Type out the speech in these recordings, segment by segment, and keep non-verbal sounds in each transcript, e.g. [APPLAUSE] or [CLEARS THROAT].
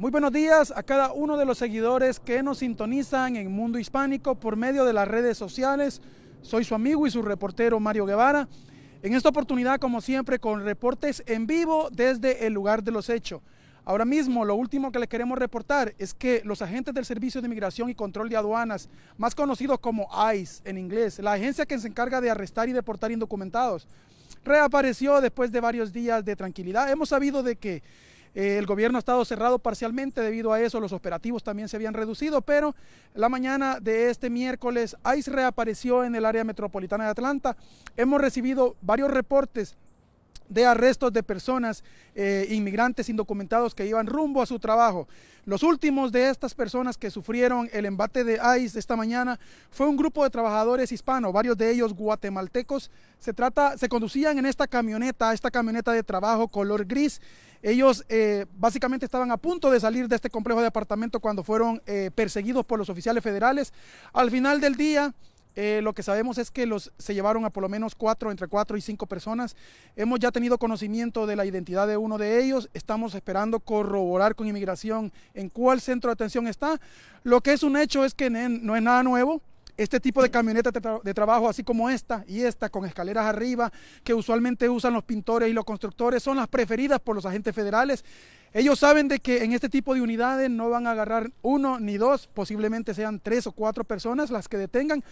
Muy buenos días a cada uno de los seguidores que nos sintonizan en Mundo Hispánico por medio de las redes sociales. Soy su amigo y su reportero Mario Guevara. En esta oportunidad, como siempre, con reportes en vivo desde el lugar de los hechos. Ahora mismo, lo último que le queremos reportar es que los agentes del Servicio de Inmigración y Control de Aduanas, más conocidos como ICE en inglés, la agencia que se encarga de arrestar y deportar indocumentados, reapareció después de varios días de tranquilidad. Hemos sabido de que eh, el gobierno ha estado cerrado parcialmente, debido a eso los operativos también se habían reducido, pero la mañana de este miércoles ICE reapareció en el área metropolitana de Atlanta. Hemos recibido varios reportes de arrestos de personas eh, inmigrantes indocumentados que iban rumbo a su trabajo. Los últimos de estas personas que sufrieron el embate de ICE esta mañana fue un grupo de trabajadores hispanos, varios de ellos guatemaltecos. Se trata, se conducían en esta camioneta, esta camioneta de trabajo color gris. Ellos eh, básicamente estaban a punto de salir de este complejo de apartamento cuando fueron eh, perseguidos por los oficiales federales. Al final del día, eh, lo que sabemos es que los, se llevaron a por lo menos cuatro, entre cuatro y cinco personas. Hemos ya tenido conocimiento de la identidad de uno de ellos. Estamos esperando corroborar con inmigración en cuál centro de atención está. Lo que es un hecho es que no es nada nuevo este tipo de camioneta de, trabajo, así como esta y esta, con escaleras arriba, que usualmente usan los pintores y los constructores, son las preferidas por los agentes federales. Ellos saben de que en este tipo de unidades no van a agarrar uno ni dos, posiblemente sean tres o cuatro personas las que detengan.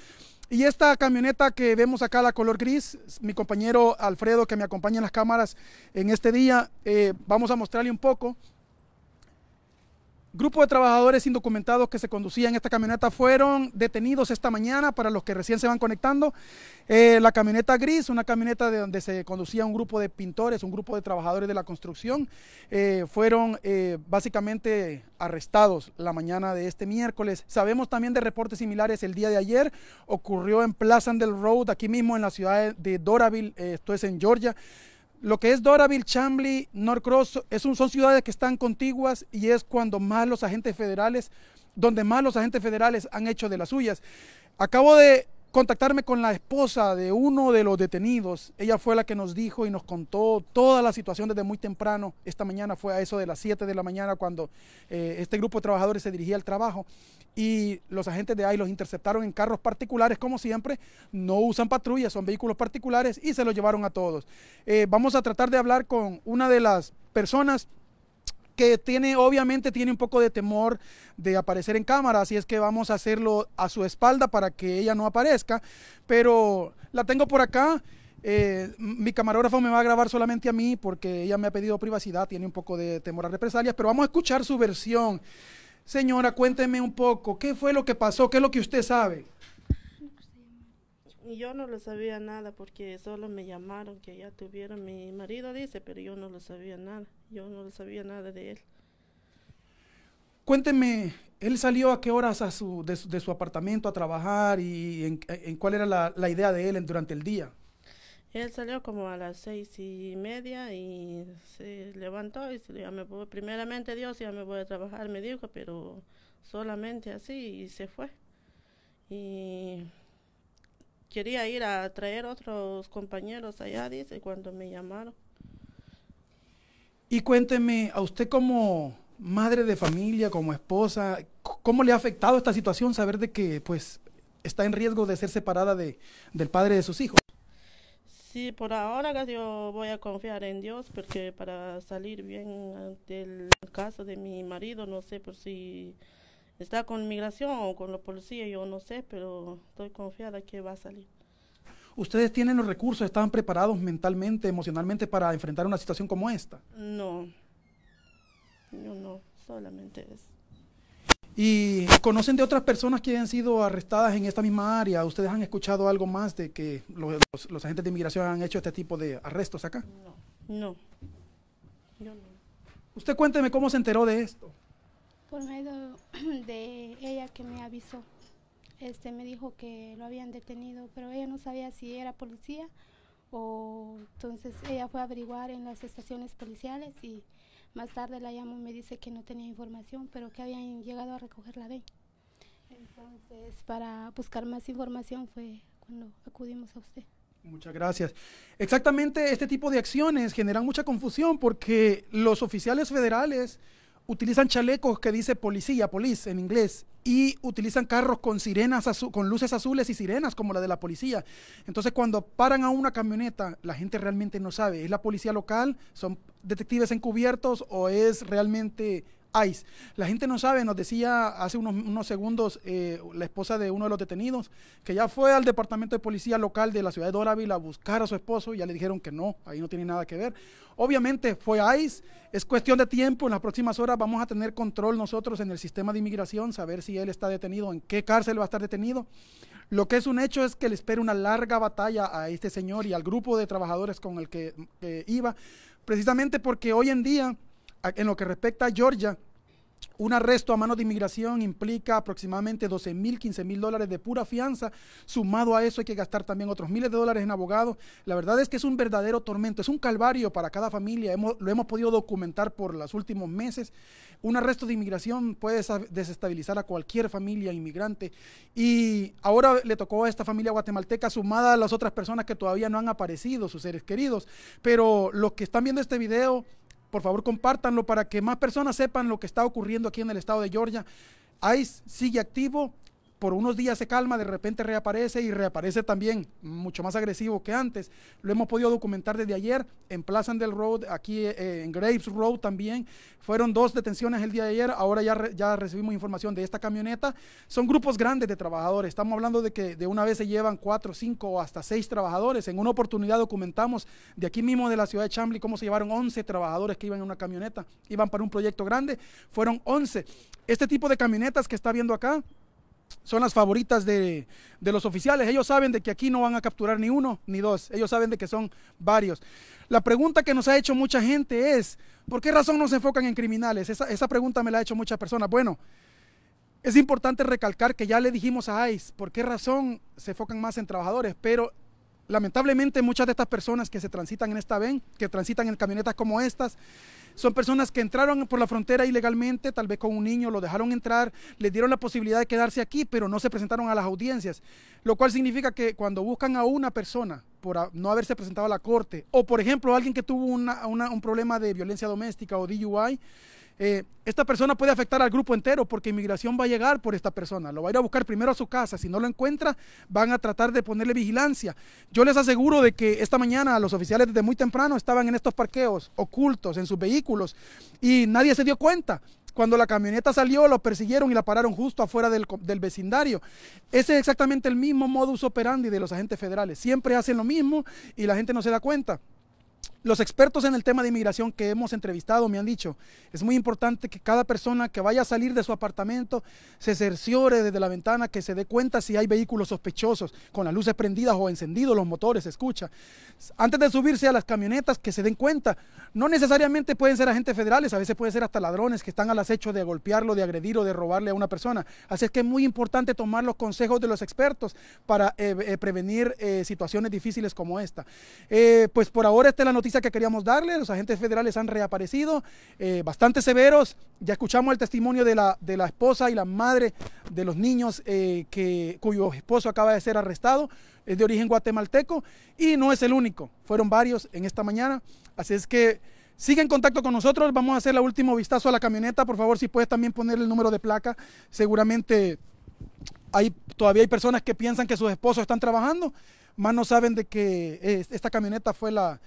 Y esta camioneta que vemos acá, la color gris, mi compañero Alfredo que me acompaña en las cámaras en este día, eh, vamos a mostrarle un poco Grupo de trabajadores indocumentados que se conducían esta camioneta fueron detenidos esta mañana para los que recién se van conectando. Eh, la camioneta gris, una camioneta de donde se conducía un grupo de pintores, un grupo de trabajadores de la construcción, eh, fueron eh, básicamente arrestados la mañana de este miércoles. Sabemos también de reportes similares el día de ayer. Ocurrió en Plaza del Road, aquí mismo en la ciudad de Doraville, esto es en Georgia. Lo que es Doraville, Chambly, Norcross, son ciudades que están contiguas y es cuando más los agentes federales, donde más los agentes federales han hecho de las suyas. Acabo de contactarme con la esposa de uno de los detenidos. Ella fue la que nos dijo y nos contó toda la situación desde muy temprano. Esta mañana fue a eso de las 7 de la mañana cuando eh, este grupo de trabajadores se dirigía al trabajo y los agentes de ahí los interceptaron en carros particulares, como siempre. No usan patrullas, son vehículos particulares y se los llevaron a todos. Eh, vamos a tratar de hablar con una de las personas que tiene, obviamente tiene un poco de temor de aparecer en cámara, así es que vamos a hacerlo a su espalda para que ella no aparezca, pero la tengo por acá. Eh, mi camarógrafo me va a grabar solamente a mí porque ella me ha pedido privacidad, tiene un poco de temor a represalias, pero vamos a escuchar su versión. Señora, cuénteme un poco, ¿qué fue lo que pasó? ¿Qué es lo que usted sabe? Y yo no lo sabía nada porque solo me llamaron que ya tuvieron mi marido, dice, pero yo no lo sabía nada. Yo no lo sabía nada de él. Cuénteme, ¿él salió a qué horas a su, de, su, apartamento a trabajar y en, cuál era la, la, idea de él durante el día? Él salió como a las seis y media y se levantó y se dijo, me primeramente Dios, ya me voy a trabajar, me dijo, pero solamente así y se fue. Y quería ir a traer otros compañeros allá, dice, cuando me llamaron. Y cuénteme, a usted como madre de familia, como esposa, ¿cómo le ha afectado esta situación saber de que pues está en riesgo de ser separada de, del padre de sus hijos? Sí, por ahora yo voy a confiar en Dios porque para salir bien del caso de mi marido, no sé por si está con migración o con la policía, yo no sé, pero estoy confiada que va a salir. ¿Ustedes tienen los recursos, están preparados mentalmente, emocionalmente para enfrentar una situación como esta? No, yo no, solamente eso. ¿Y conocen de otras personas que han sido arrestadas en esta misma área? ¿Ustedes han escuchado algo más de que los, los agentes de inmigración han hecho este tipo de arrestos acá? No, no, yo no. Usted cuénteme cómo se enteró de esto por medio [CLEARS THROAT] de ella que me avisó. Este me dijo que lo habían detenido, pero ella no sabía si era policía o entonces ella fue a averiguar en las estaciones policiales y más tarde la llamo y me dice que no tenía información, pero que habían llegado a recoger la ley Entonces, para buscar más información fue cuando acudimos a usted. Muchas gracias. Exactamente este tipo de acciones generan mucha confusión porque los oficiales federales utilizan chalecos que dice policía, police en inglés, y utilizan carros con sirenas con luces azules y sirenas como la de la policía. Entonces cuando paran a una camioneta, la gente realmente no sabe, ¿es la policía local? ¿Son detectives encubiertos o es realmente ICE. La gente no sabe, nos decía hace unos, segundos eh, la esposa de uno de los detenidos, que ya fue al departamento de policía local de la ciudad de Doraville a buscar a su esposo, y ya le dijeron que no, ahí no tiene nada que ver. Obviamente fue ICE, es cuestión de tiempo, en las próximas horas vamos a tener control nosotros en el sistema de inmigración, saber si él está detenido, en qué cárcel va a estar detenido. Lo que es un hecho es que le espera una larga batalla a este señor y al grupo de trabajadores con el que iba, precisamente porque hoy en día en lo que respecta a Georgia, un arresto a manos de inmigración implica aproximadamente 12 mil, 15 mil dólares de pura fianza. Sumado a eso hay que gastar también otros miles de dólares en abogados. La verdad es que es un verdadero tormento, es un calvario para cada familia. lo hemos podido documentar por los últimos meses. Un arresto de inmigración puede desestabilizar a cualquier familia inmigrante. Y ahora le tocó a esta familia guatemalteca, sumada a las otras personas que todavía no han aparecido, sus seres queridos. Pero los que están viendo este video por favor, compártanlo para que más personas sepan lo que está ocurriendo aquí en el estado de Georgia. ICE sigue activo, por unos días se calma, de repente reaparece y reaparece también mucho más agresivo que antes. Lo hemos podido documentar desde ayer en Plaza del Road, aquí eh, en Graves Road también. Fueron dos detenciones el día de ayer, ahora ya, ya recibimos información de esta camioneta. Son grupos grandes de trabajadores, estamos hablando de que de una vez se llevan cuatro, cinco o hasta seis trabajadores. En una oportunidad documentamos de aquí mismo de la ciudad de Chambly cómo se llevaron 11 trabajadores que iban en una camioneta, iban para un proyecto grande, fueron 11. Este tipo de camionetas que está viendo acá, son las favoritas de, los oficiales. Ellos saben de que aquí no van a capturar ni uno ni dos. Ellos saben de que son varios. La pregunta que nos ha hecho mucha gente es, ¿por qué razón no se enfocan en criminales? Esa, pregunta me la ha hecho muchas personas. Bueno, es importante recalcar que ya le dijimos a ICE por qué razón se enfocan más en trabajadores, pero lamentablemente muchas de estas personas que se transitan en esta VEN, que transitan en camionetas como estas, son personas que entraron por la frontera ilegalmente, tal vez con un niño, lo dejaron entrar, les dieron la posibilidad de quedarse aquí, pero no se presentaron a las audiencias. Lo cual significa que cuando buscan a una persona por no haberse presentado a la corte, o por ejemplo alguien que tuvo un problema de violencia doméstica o DUI, eh, esta persona puede afectar al grupo entero porque inmigración va a llegar por esta persona, lo va a ir a buscar primero a su casa, si no lo encuentra van a tratar de ponerle vigilancia. Yo les aseguro de que esta mañana los oficiales desde muy temprano estaban en estos parqueos ocultos, en sus vehículos, y nadie se dio cuenta. Cuando la camioneta salió, lo persiguieron y la pararon justo afuera del, del, vecindario. Ese es exactamente el mismo modus operandi de los agentes federales. Siempre hacen lo mismo y la gente no se da cuenta. Los expertos en el tema de inmigración que hemos entrevistado me han dicho, es muy importante que cada persona que vaya a salir de su apartamento se cerciore desde la ventana, que se dé cuenta si hay vehículos sospechosos con las luces prendidas o encendidos, los motores, escucha. Antes de subirse a las camionetas, que se den cuenta. No necesariamente pueden ser agentes federales, a veces pueden ser hasta ladrones que están al acecho de golpearlo, de agredir o de robarle a una persona. Así es que es muy importante tomar los consejos de los expertos para eh, eh, prevenir eh, situaciones difíciles como esta. pues por ahora esta la noticia que queríamos darle, los agentes federales han reaparecido, eh, bastante severos, ya escuchamos el testimonio de la, de la esposa y la madre de los niños eh, que, cuyo esposo acaba de ser arrestado, es de origen guatemalteco y no es el único, fueron varios en esta mañana, así es que sigue en contacto con nosotros, vamos a hacer el último vistazo a la camioneta, por favor si puedes también poner el número de placa, seguramente hay, todavía hay personas que piensan que sus esposos están trabajando, más no saben de que eh, esta camioneta fue la,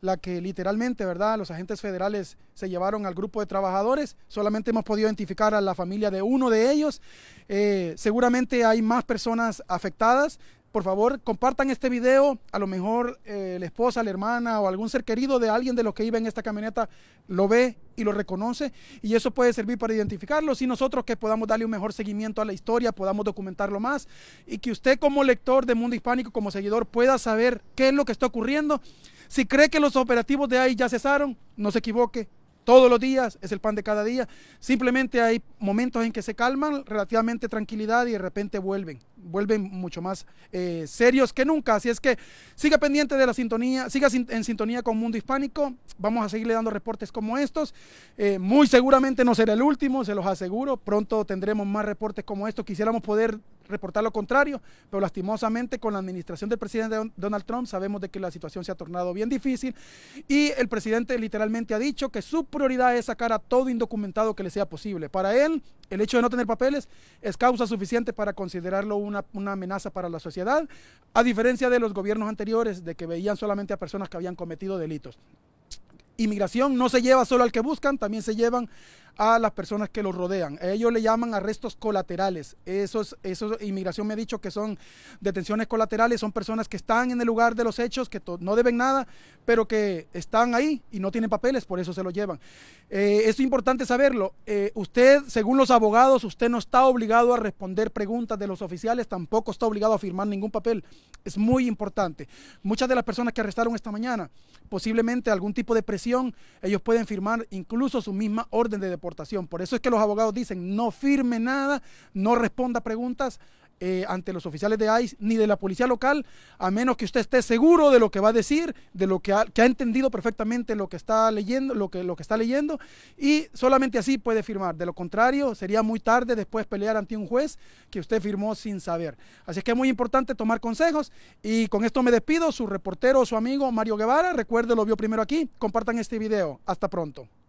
la que literalmente, ¿verdad? Los agentes federales se llevaron al grupo de trabajadores. Solamente hemos podido identificar a la familia de uno de ellos. Eh, seguramente hay más personas afectadas por favor compartan este video. A lo mejor eh, la esposa, la hermana o algún ser querido de alguien de los que iba en esta camioneta lo ve y lo reconoce y eso puede servir para identificarlo. Si nosotros que podamos darle un mejor seguimiento a la historia, podamos documentarlo más y que usted como lector de Mundo Hispánico, como seguidor, pueda saber qué es lo que está ocurriendo. Si cree que los operativos de ahí ya cesaron, no se equivoque, todos los días, es el pan de cada día. Simplemente hay momentos en que se calman, relativamente tranquilidad y de repente vuelven, vuelven mucho más eh, serios que nunca. Así es que siga pendiente de la sintonía, siga en sintonía con Mundo Hispánico. Vamos a seguirle dando reportes como estos. Eh, muy seguramente no será el último, se los aseguro. Pronto tendremos más reportes como estos. Quisiéramos poder reportar lo contrario, pero lastimosamente con la administración del presidente Donald Trump sabemos de que la situación se ha tornado bien difícil y el presidente literalmente ha dicho que su prioridad es sacar a todo indocumentado que le sea posible. Para él, el hecho de no tener papeles es causa suficiente para considerarlo una, amenaza para la sociedad, a diferencia de los gobiernos anteriores de que veían solamente a personas que habían cometido delitos inmigración no se lleva solo al que buscan, también se llevan a las personas que los rodean. Ellos le llaman arrestos colaterales. Eso inmigración me ha dicho que son detenciones colaterales, son personas que están en el lugar de los hechos, que no deben nada, pero que están ahí y no tienen papeles, por eso se los llevan. Eh, es importante saberlo. Eh, usted, según los abogados, usted no está obligado a responder preguntas de los oficiales, tampoco está obligado a firmar ningún papel. Es muy importante. Muchas de las personas que arrestaron esta mañana, posiblemente algún tipo de presión, ellos pueden firmar incluso su misma orden de deportación por eso es que los abogados dicen, no firme nada, no responda preguntas eh, ante los oficiales de ICE ni de la policía local, a menos que usted esté seguro de lo que va a decir, de lo que ha, entendido perfectamente lo que está leyendo, lo que, lo que está leyendo, y solamente así puede firmar. De lo contrario, sería muy tarde después pelear ante un juez que usted firmó sin saber. Así es que es muy importante tomar consejos y con esto me despido. Su reportero, su amigo Mario Guevara, recuerde lo vio primero aquí. Compartan este video. Hasta pronto.